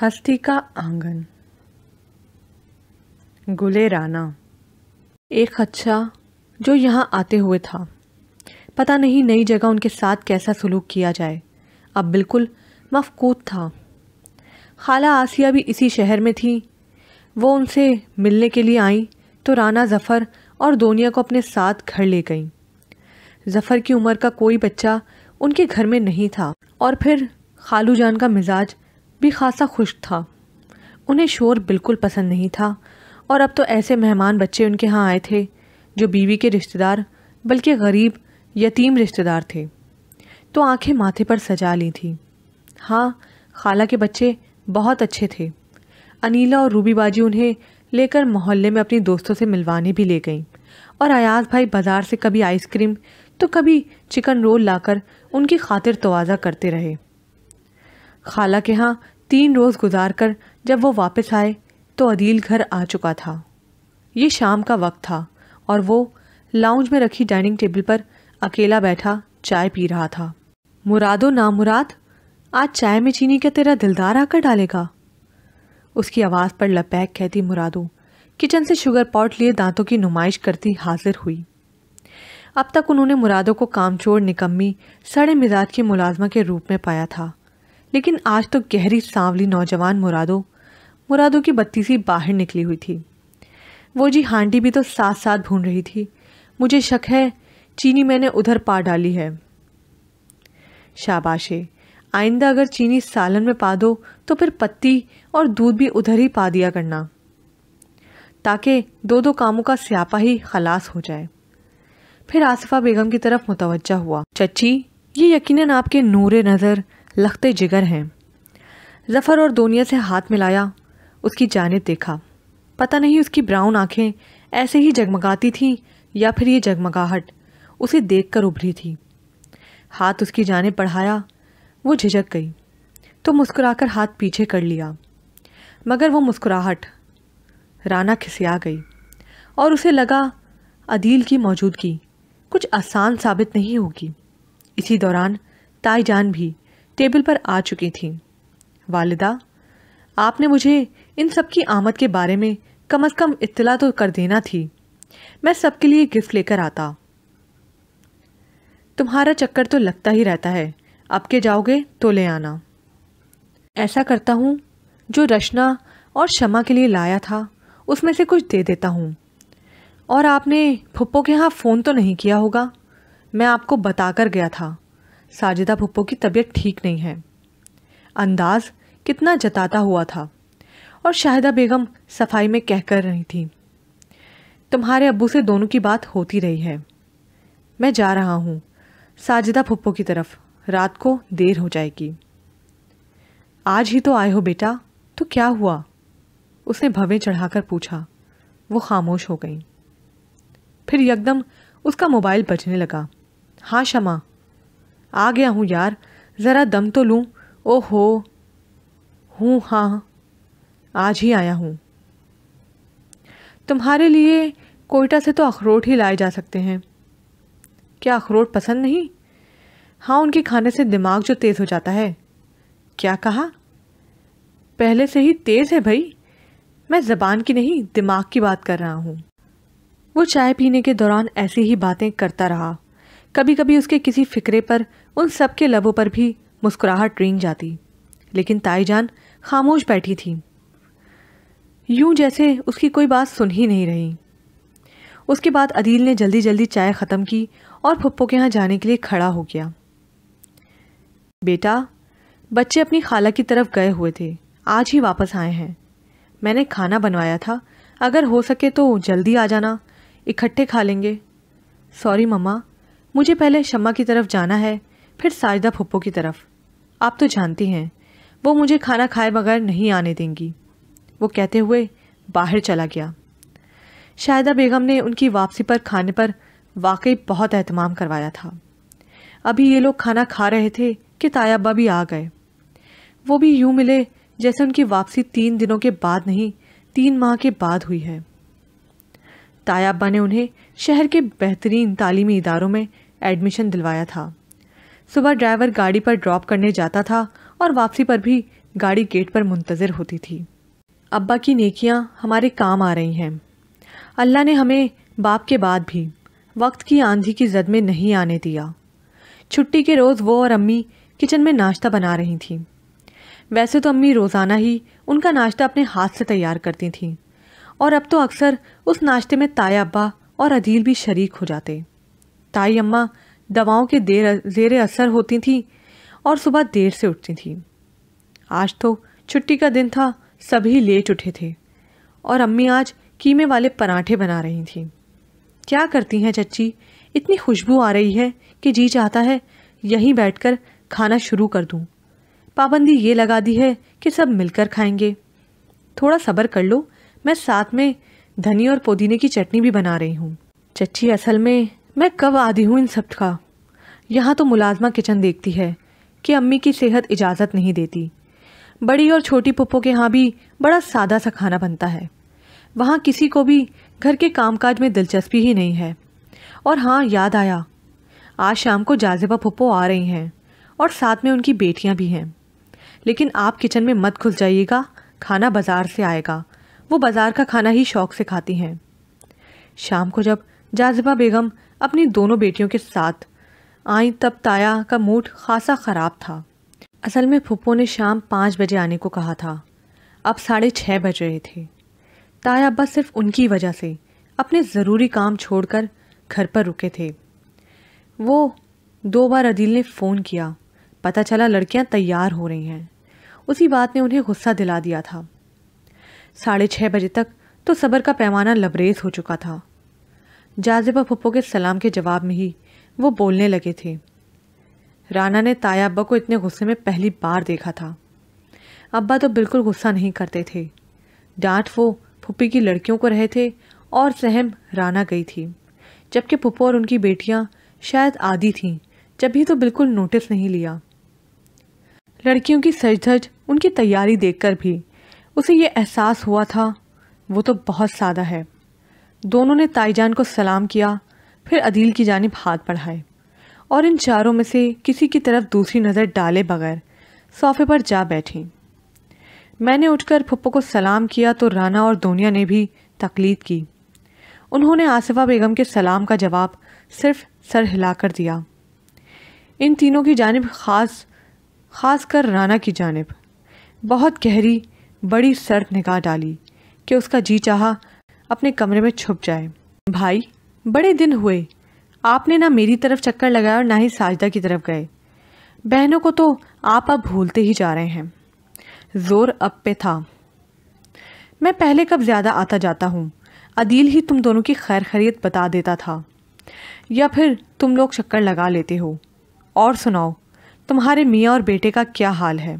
हस्ती का आंगन गुले राना एक अच्छा जो यहाँ आते हुए था पता नहीं नई जगह उनके साथ कैसा सलूक किया जाए अब बिल्कुल मफकूत था खाला आसिया भी इसी शहर में थी वो उनसे मिलने के लिए आई तो राना ज़फ़र और दोनिया को अपने साथ घर ले गई ज़फ़र की उम्र का कोई बच्चा उनके घर में नहीं था और फिर खालू जान का मिजाज भी खासा खुश था उन्हें शोर बिल्कुल पसंद नहीं था और अब तो ऐसे मेहमान बच्चे उनके यहाँ आए थे जो बीवी के रिश्तेदार बल्कि गरीब यतीम रिश्तेदार थे तो आंखें माथे पर सजा ली थी हाँ खाला के बच्चे बहुत अच्छे थे अनीला और रूबी बाजी उन्हें लेकर मोहल्ले में अपनी दोस्तों से मिलवाने भी ले गईं और अयाज भाई बाज़ार से कभी आइसक्रीम तो कभी चिकन रोल लाकर उनकी खातिर तोज़ा करते रहे खाला के यहाँ तीन रोज़ गुजार कर जब वो वापस आए तो अदील घर आ चुका था ये शाम का वक्त था और वो लाउंज में रखी डाइनिंग टेबल पर अकेला बैठा चाय पी रहा था मुरादो ना मुराद आज चाय में चीनी का तेरा दिलदार आकर डालेगा उसकी आवाज़ पर लपैक कहती मुरादो किचन से शुगर पॉट लिए दांतों की नुमाइश करती हाजिर हुई अब तक उन्होंने मुरादों को कामचोर निकम्मी सड़े मिजाज की मुलाजमा के रूप में पाया था लेकिन आज तो गहरी सांवली नौजवान मुरादो मुरादो की बत्ती सी बाहर निकली हुई थी वो जी हांडी भी तो साथ साथ भून रही थी मुझे शक है चीनी मैंने उधर पा डाली है शाबाशे आइंदा अगर चीनी सालन में पा दो तो फिर पत्ती और दूध भी उधर ही पा दिया करना ताकि दो दो कामों का स्यापा ही खलास हो जाए फिर आसफा बेगम की तरफ मुतवजा हुआ चची ये यकीनन आपके नूरे नज़र लखते जिगर हैं जफ़र और दोनिया से हाथ मिलाया उसकी जानब देखा पता नहीं उसकी ब्राउन आंखें ऐसे ही जगमगाती थीं या फिर ये जगमगाहट उसे कर उभरी थी हाथ उसकी जानब बढ़ाया वो झिझक गई तो मुस्कुराकर हाथ पीछे कर लिया मगर वो मुस्कुराहट राना खिसिया गई और उसे लगा अदील की मौजूदगी कुछ आसान साबित नहीं होगी इसी दौरान ताईजान भी टेबल पर आ चुकी थीं वालिदा आपने मुझे इन सब की आमद के बारे में कम अज़ कम इत्तला तो कर देना थी मैं सबके लिए गिफ्ट लेकर आता तुम्हारा चक्कर तो लगता ही रहता है अब के जाओगे तो ले आना ऐसा करता हूँ जो रचना और शमा के लिए लाया था उसमें से कुछ दे देता हूँ और आपने फुप्पो के यहाँ फ़ोन तो नहीं किया होगा मैं आपको बता कर गया था साजिदा भुप्पो की तबीयत ठीक नहीं है अंदाज कितना जताता हुआ था और शाहिदा बेगम सफाई में कह कर रही थी तुम्हारे अबू से दोनों की बात होती रही है मैं जा रहा हूँ साजिदा फुप्पो की तरफ रात को देर हो जाएगी आज ही तो आए हो बेटा तो क्या हुआ उसने भवे चढ़ाकर पूछा वो खामोश हो गई फिर यकदम उसका मोबाइल बजने लगा हाँ शमा आ गया हूँ यार ज़रा दम तो लूँ ओ हो हूँ हाँ आज ही आया हूँ तुम्हारे लिए कोयटा से तो अखरोट ही लाए जा सकते हैं क्या अखरोट पसंद नहीं हाँ उनके खाने से दिमाग जो तेज़ हो जाता है क्या कहा पहले से ही तेज़ है भाई मैं ज़बान की नहीं दिमाग की बात कर रहा हूँ वो चाय पीने के दौरान ऐसी ही बातें करता रहा कभी कभी उसके किसी फिक्रे पर उन सब के लबों पर भी मुस्कुराहट रेंग जाती लेकिन ताईजान खामोश बैठी थी यूं जैसे उसकी कोई बात सुन ही नहीं रही उसके बाद अदील ने जल्दी जल्दी चाय ख़त्म की और फुप्पो के यहाँ जाने के लिए खड़ा हो गया बेटा बच्चे अपनी खाला की तरफ गए हुए थे आज ही वापस आए हैं मैंने खाना बनवाया था अगर हो सके तो जल्दी आ जाना इकट्ठे खा लेंगे सॉरी मम्मा मुझे पहले शम्मा की तरफ जाना है फिर साजदा फुप्पो की तरफ आप तो जानती हैं वो मुझे खाना खाए बगैर नहीं आने देंगी वो कहते हुए बाहर चला गया शायदा बेगम ने उनकी वापसी पर खाने पर वाकई बहुत अहतमाम करवाया था अभी ये लोग खाना खा रहे थे कि तायाबा भी आ गए वो भी यूं मिले जैसे उनकी वापसी तीन दिनों के बाद नहीं तीन माह के बाद हुई है ताया अबा ने उन्हें शहर के बेहतरीन तालीमी इदारों में एडमिशन दिलवाया था सुबह ड्राइवर गाड़ी पर ड्रॉप करने जाता था और वापसी पर भी गाड़ी गेट पर मुंतज़र होती थी अब्बा की नेकियां हमारे काम आ रही हैं अल्लाह ने हमें बाप के बाद भी वक्त की आंधी की जद में नहीं आने दिया छुट्टी के रोज़ वो और अम्मी किचन में नाश्ता बना रही थीं वैसे तो अम्मी रोज़ाना ही उनका नाश्ता अपने हाथ से तैयार करती थीं और अब तो अक्सर उस नाश्ते में ताई अब्बा और अदील भी शरीक हो जाते ताई अम्मा दवाओं के देर जेर असर होती थी और सुबह देर से उठती थी आज तो छुट्टी का दिन था सभी लेट उठे थे और अम्मी आज कीमे वाले पराठे बना रही थीं क्या करती हैं चच्ची इतनी खुशबू आ रही है कि जी चाहता है यहीं बैठकर खाना शुरू कर दूं। पाबंदी ये लगा दी है कि सब मिलकर खाएंगे थोड़ा सब्र कर लो मैं साथ में धनी और पुदीने की चटनी भी बना रही हूँ चच्ची असल में मैं कब आदी हूँ इन सब का यहाँ तो मुलाजमा किचन देखती है कि अम्मी की सेहत इजाज़त नहीं देती बड़ी और छोटी पप्पो के यहाँ भी बड़ा सादा सा खाना बनता है वहाँ किसी को भी घर के कामकाज में दिलचस्पी ही नहीं है और हाँ याद आया आज शाम को जाजिबा पप्पो आ रही हैं और साथ में उनकी बेटियाँ भी हैं लेकिन आप किचन में मत घुस जाइएगा खाना बाज़ार से आएगा वो बाज़ार का खाना ही शौक से खाती हैं शाम को जब जाजिबा बेगम अपनी दोनों बेटियों के साथ आई तब ताया का मूड खासा ख़राब था असल में फुप्पो ने शाम पाँच बजे आने को कहा था अब साढ़े छः बज रहे थे ताया बस सिर्फ उनकी वजह से अपने ज़रूरी काम छोड़कर घर पर रुके थे वो दो बार अदील ने फ़ोन किया पता चला लड़कियां तैयार हो रही हैं उसी बात ने उन्हें गुस्सा दिला दिया था साढ़े छः बजे तक तो सबर का पैमाना लबरेज हो चुका था जाजिबा फुप्पो के सलाम के जवाब में ही वो बोलने लगे थे राना ने ताया अब्बा को इतने गुस्से में पहली बार देखा था अब्बा तो बिल्कुल गुस्सा नहीं करते थे डांट वो फुप्पी की लड़कियों को रहे थे और सहम राना गई थी जबकि पुप्पो और उनकी बेटियां शायद आदि थीं जब भी तो बिल्कुल नोटिस नहीं लिया लड़कियों की सजधज उनकी तैयारी देखकर भी उसे ये एहसास हुआ था वो तो बहुत सादा है दोनों ने ताईजान को सलाम किया फिर अदील की जानब हाथ बढ़ाए और इन चारों में से किसी की तरफ दूसरी नज़र डाले बगैर सोफे पर जा बैठी मैंने उठकर फुप्पो को सलाम किया तो राना और दोनिया ने भी तकलीद की उन्होंने आसिफा बेगम के सलाम का जवाब सिर्फ सर हिलाकर दिया इन तीनों की जानब खास खास कर राना की जानब बहुत गहरी बड़ी सर्द निगाह डाली कि उसका जी चाहा अपने कमरे में छुप जाए भाई बड़े दिन हुए आपने ना मेरी तरफ चक्कर लगाया और ना ही साजदा की तरफ गए बहनों को तो आप अब भूलते ही जा रहे हैं जोर अब पे था मैं पहले कब ज़्यादा आता जाता हूँ अदील ही तुम दोनों की खैर खरीत बता देता था या फिर तुम लोग चक्कर लगा लेते हो और सुनाओ तुम्हारे मियाँ और बेटे का क्या हाल है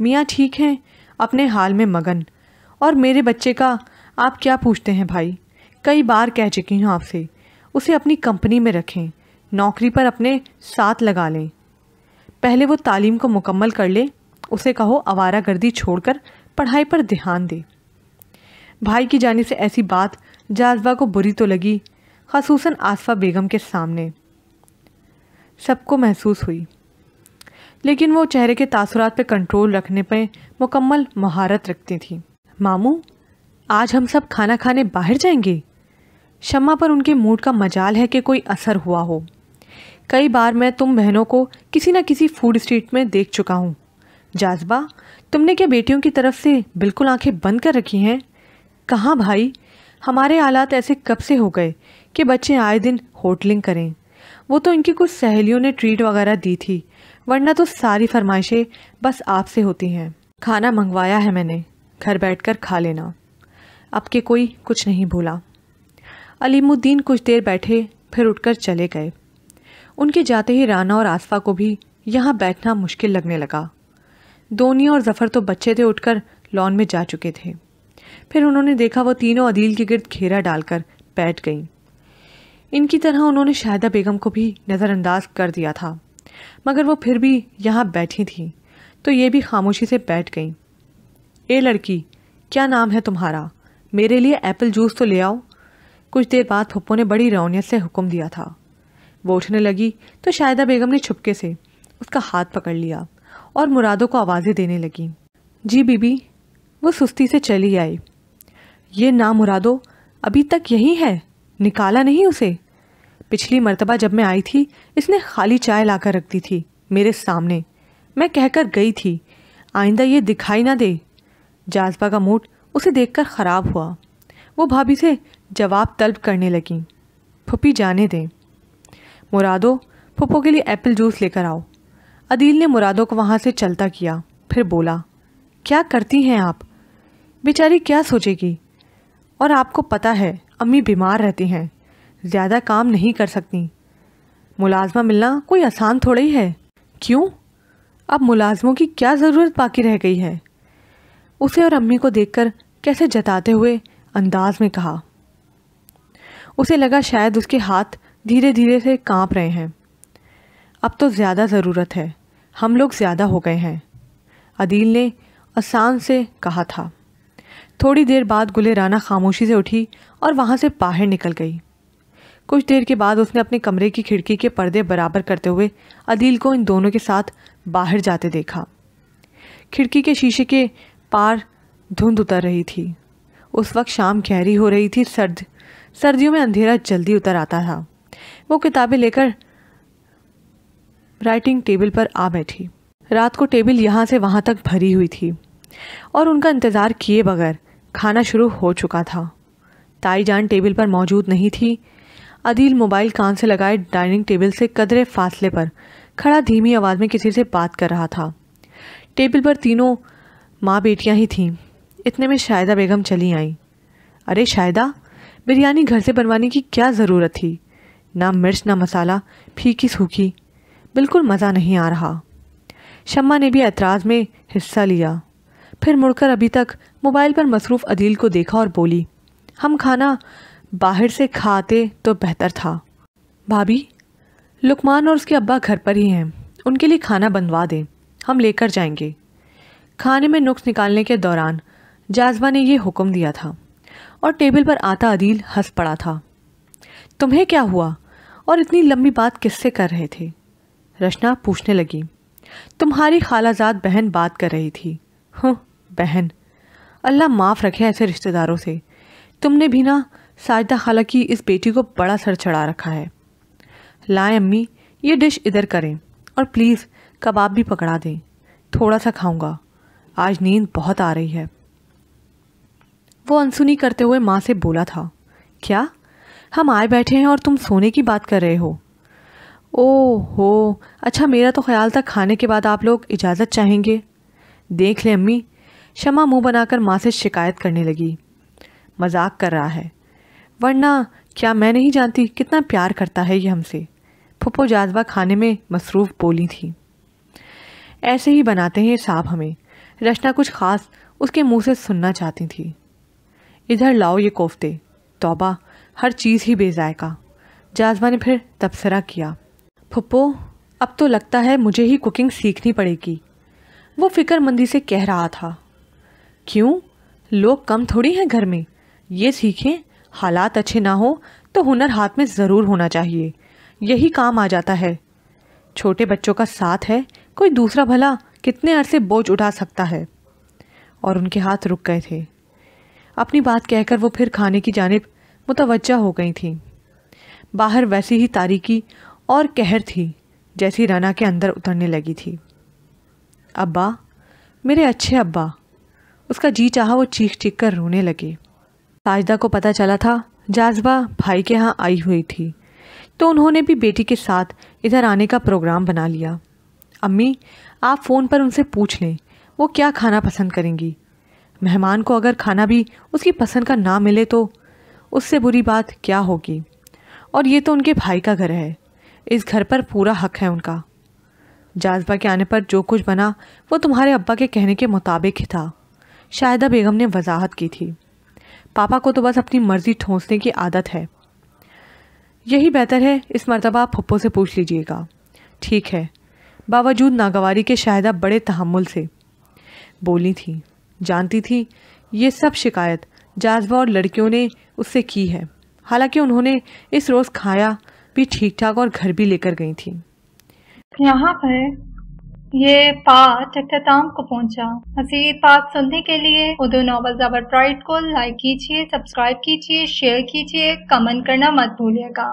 मियाँ ठीक हैं अपने हाल में मगन और मेरे बच्चे का आप क्या पूछते हैं भाई कई बार कह चुकी हूँ आपसे उसे अपनी कंपनी में रखें नौकरी पर अपने साथ लगा लें पहले वो तालीम को मुकम्मल कर ले उसे कहो आवारा गर्दी छोड़कर पढ़ाई पर ध्यान दे भाई की जाने से ऐसी बात जाजबा को बुरी तो लगी खसूस आसफ़ा बेगम के सामने सबको महसूस हुई लेकिन वो चेहरे के तासरात पे कंट्रोल रखने पे मुकम्मल महारत रखती थी मामू आज हम सब खाना खाने बाहर जाएंगे शम्मा पर उनके मूड का मजाल है कि कोई असर हुआ हो कई बार मैं तुम बहनों को किसी न किसी फूड स्ट्रीट में देख चुका हूँ जाजबा तुमने क्या बेटियों की तरफ से बिल्कुल आंखें बंद कर रखी हैं कहाँ भाई हमारे हालात ऐसे कब से हो गए कि बच्चे आए दिन होटलिंग करें वो तो इनकी कुछ सहेलियों ने ट्रीट वगैरह दी थी वरना तो सारी फरमाइशें बस आपसे होती हैं खाना मंगवाया है मैंने घर बैठकर खा लेना अब के कोई कुछ नहीं भूला अलीमुद्दीन कुछ देर बैठे फिर उठकर चले गए उनके जाते ही राना और आसफा को भी यहाँ बैठना मुश्किल लगने लगा दोनी और जफ़र तो बच्चे थे उठकर लॉन में जा चुके थे फिर उन्होंने देखा वो तीनों अदील के गिर्द घेरा डालकर बैठ गईं इनकी तरह उन्होंने शाहिदा बेगम को भी नज़रअंदाज कर दिया था मगर वो फिर भी यहाँ बैठी थी तो ये भी खामोशी से बैठ गई ए लड़की क्या नाम है तुम्हारा मेरे लिए एप्पल जूस तो ले आओ कुछ देर बाद फुप्पो ने बड़ी रौनियत से हुक्म दिया था वो उठने लगी तो शायदा बेगम ने छुपके से उसका हाथ पकड़ लिया और मुरादों को आवाज़ें देने लगी जी बीबी वो सुस्ती से चली आई ये ना मुरादो अभी तक यही है निकाला नहीं उसे पिछली मरतबा जब मैं आई थी इसने खाली चाय लाकर रख दी थी मेरे सामने मैं कहकर गई थी आइंदा ये दिखाई ना दे जाजबा का मूड उसे देखकर ख़राब हुआ वो भाभी से जवाब तलब करने लगी फुपी जाने दें मुरादो फुप्पो के लिए एप्पल जूस लेकर आओ अदील ने मुरादों को वहाँ से चलता किया फिर बोला क्या करती हैं आप बेचारी क्या सोचेगी और आपको पता है अम्मी बीमार रहती हैं ज़्यादा काम नहीं कर सकती मुलाजमा मिलना कोई आसान थोड़ा ही है क्यों अब मुलाजमों की क्या ज़रूरत बाकी रह गई है उसे और अम्मी को देखकर कैसे जताते हुए अंदाज में कहा उसे लगा शायद उसके हाथ धीरे धीरे से कांप रहे हैं अब तो ज़्यादा ज़रूरत है हम लोग ज़्यादा हो गए हैं अदील ने आसान से कहा था थोड़ी देर बाद गुले राना खामोशी से उठी और वहाँ से बाहर निकल गई कुछ देर के बाद उसने अपने कमरे की खिड़की के पर्दे बराबर करते हुए अदील को इन दोनों के साथ बाहर जाते देखा खिड़की के शीशे के पार धुंध उतर रही थी उस वक्त शाम गहरी हो रही थी सर्द सर्दियों में अंधेरा जल्दी उतर आता था वो किताबें लेकर राइटिंग टेबल पर आ बैठी रात को टेबल यहाँ से वहाँ तक भरी हुई थी और उनका इंतज़ार किए बगैर खाना शुरू हो चुका था ताई जान टेबल पर मौजूद नहीं थी अदील मोबाइल कान से लगाए डाइनिंग टेबल से कदरे फासले पर खड़ा धीमी आवाज़ में किसी से बात कर रहा था टेबल पर तीनों माँ बेटियाँ ही थीं इतने में शायदा बेगम चली आईं अरे शायदा बिरयानी घर से बनवाने की क्या ज़रूरत थी ना मिर्च ना मसाला फीकी सूखी बिल्कुल मज़ा नहीं आ रहा शम्मा ने भी एतराज़ में हिस्सा लिया फिर मुड़कर अभी तक मोबाइल पर मसरूफ़ अदील को देखा और बोली हम खाना बाहर से खाते तो बेहतर था भाभी लुकमान और उसके अब्बा घर पर ही हैं उनके लिए खाना बनवा दें हम लेकर जाएंगे खाने में नुक्स निकालने के दौरान जाजवा ने यह हुक्म दिया था और टेबल पर आता अदील हंस पड़ा था तुम्हें क्या हुआ और इतनी लंबी बात किससे कर रहे थे रचना पूछने लगी तुम्हारी खालाजात बहन बात कर रही थी हूँ बहन अल्लाह माफ़ रखे ऐसे रिश्तेदारों से तुमने भी ना साजदा खाला की इस बेटी को बड़ा सर चढ़ा रखा है लाए अम्मी ये डिश इधर करें और प्लीज़ कबाब भी पकड़ा दें थोड़ा सा खाऊंगा आज नींद बहुत आ रही है वो अनसुनी करते हुए माँ से बोला था क्या हम आए बैठे हैं और तुम सोने की बात कर रहे हो ओ हो अच्छा मेरा तो ख्याल था खाने के बाद आप लोग इजाज़त चाहेंगे देख लें अम्मी शमा मुंह बनाकर माँ से शिकायत करने लगी मजाक कर रहा है वरना क्या मैं नहीं जानती कितना प्यार करता है ये हमसे फुप्पो जाजवा खाने में मसरूफ़ बोली थी ऐसे ही बनाते हैं साहब हमें रचना कुछ ख़ास उसके मुंह से सुनना चाहती थी इधर लाओ ये कोफ्ते तोबा हर चीज़ ही बेजायका जाजवा ने फिर तबसरा किया फुप्पो अब तो लगता है मुझे ही कुकिंग सीखनी पड़ेगी वो फ़िक्रमंदी से कह रहा था क्यों लोग कम थोड़ी हैं घर में ये सीखें हालात अच्छे ना हो तो हुनर हाथ में ज़रूर होना चाहिए यही काम आ जाता है छोटे बच्चों का साथ है कोई दूसरा भला कितने अरसे बोझ उठा सकता है और उनके हाथ रुक गए थे अपनी बात कहकर वो फिर खाने की जानब मुतवजा हो गई थी बाहर वैसी ही तारीकी और कहर थी जैसी राना के अंदर उतरने लगी थी अब्बा मेरे अच्छे अब्बा उसका जी चाहा वो चीख चीख कर रोने लगे साजदा को पता चला था जाजबा भाई के यहाँ आई हुई थी तो उन्होंने भी बेटी के साथ इधर आने का प्रोग्राम बना लिया अम्मी आप फ़ोन पर उनसे पूछ लें वो क्या खाना पसंद करेंगी मेहमान को अगर खाना भी उसकी पसंद का ना मिले तो उससे बुरी बात क्या होगी और ये तो उनके भाई का घर है इस घर पर पूरा हक है उनका जाजबा के आने पर जो कुछ बना वो तुम्हारे अब्बा के कहने के मुताबिक ही था शायदा बेगम ने वजाहत की थी पापा को तो बस अपनी मर्जी ठोंसने की आदत है यही बेहतर है इस मरतबा आप पप्पो से पूछ लीजिएगा ठीक है बावजूद नागवारी के शाहिदा बड़े तहमुल से बोली थी जानती थी ये सब शिकायत जाजवा और लड़कियों ने उससे की है हालांकि उन्होंने इस रोज़ खाया भी ठीक ठाक और घर भी लेकर गई थी यहाँ पर ये पाठ अख्ताम को पहुंचा। मजीद पाठ सुनने के लिए उर्दू नॉवल जबर प्राइड को लाइक कीजिए सब्सक्राइब कीजिए शेयर कीजिए कमेंट करना मत भूलिएगा